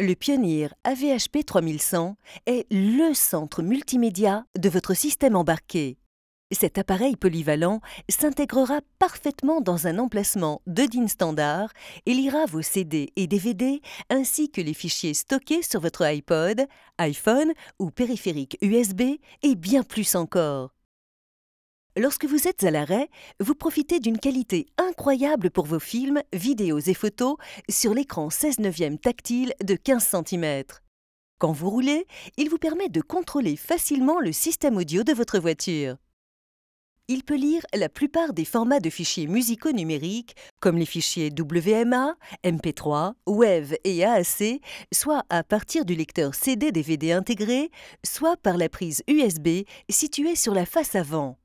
Le pionnier AVHP 3100 est le centre multimédia de votre système embarqué. Cet appareil polyvalent s'intégrera parfaitement dans un emplacement de DIN standard et lira vos CD et DVD ainsi que les fichiers stockés sur votre iPod, iPhone ou périphérique USB et bien plus encore. Lorsque vous êtes à l'arrêt, vous profitez d'une qualité incroyable pour vos films, vidéos et photos sur l'écran 16 neuvième tactile de 15 cm. Quand vous roulez, il vous permet de contrôler facilement le système audio de votre voiture. Il peut lire la plupart des formats de fichiers musicaux numériques, comme les fichiers WMA, MP3, Web et AAC, soit à partir du lecteur CD-DVD intégré, soit par la prise USB située sur la face avant.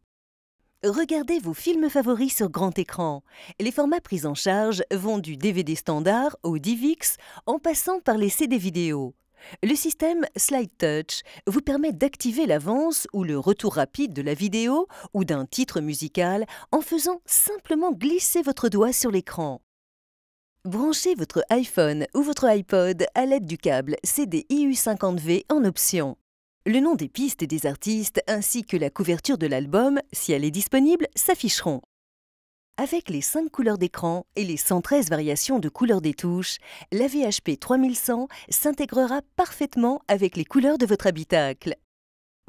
Regardez vos films favoris sur grand écran. Les formats pris en charge vont du DVD standard au DivX en passant par les CD vidéo. Le système Slide Touch vous permet d'activer l'avance ou le retour rapide de la vidéo ou d'un titre musical en faisant simplement glisser votre doigt sur l'écran. Branchez votre iPhone ou votre iPod à l'aide du câble CDIU50V en option. Le nom des pistes et des artistes ainsi que la couverture de l'album, si elle est disponible, s'afficheront. Avec les 5 couleurs d'écran et les 113 variations de couleurs des touches, la VHP 3100 s'intégrera parfaitement avec les couleurs de votre habitacle.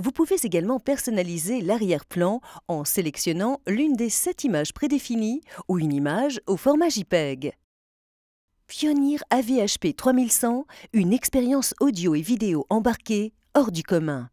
Vous pouvez également personnaliser l'arrière-plan en sélectionnant l'une des 7 images prédéfinies ou une image au format JPEG. Pioneer AVHP 3100, une expérience audio et vidéo embarquée hors du commun.